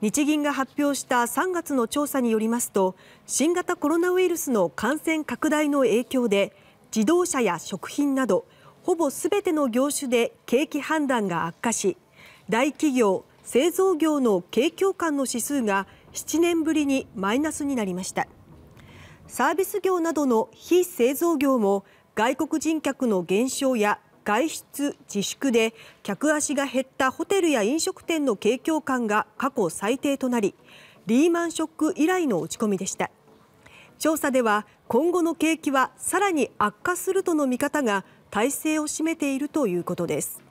日銀が発表した3月の調査によりますと新型コロナウイルスの感染拡大の影響で自動車や食品などほぼ全ての業種で景気判断が悪化し大企業製造業の景況感の指数が7年ぶりにマイナスになりましたサービス業などの非製造業も外国人客の減少や外出自粛で客足が減ったホテルや飲食店の景況感が過去最低となりリーマンショック以来の落ち込みでした調査では今後の景気はさらに悪化するとの見方が体制を占めているということです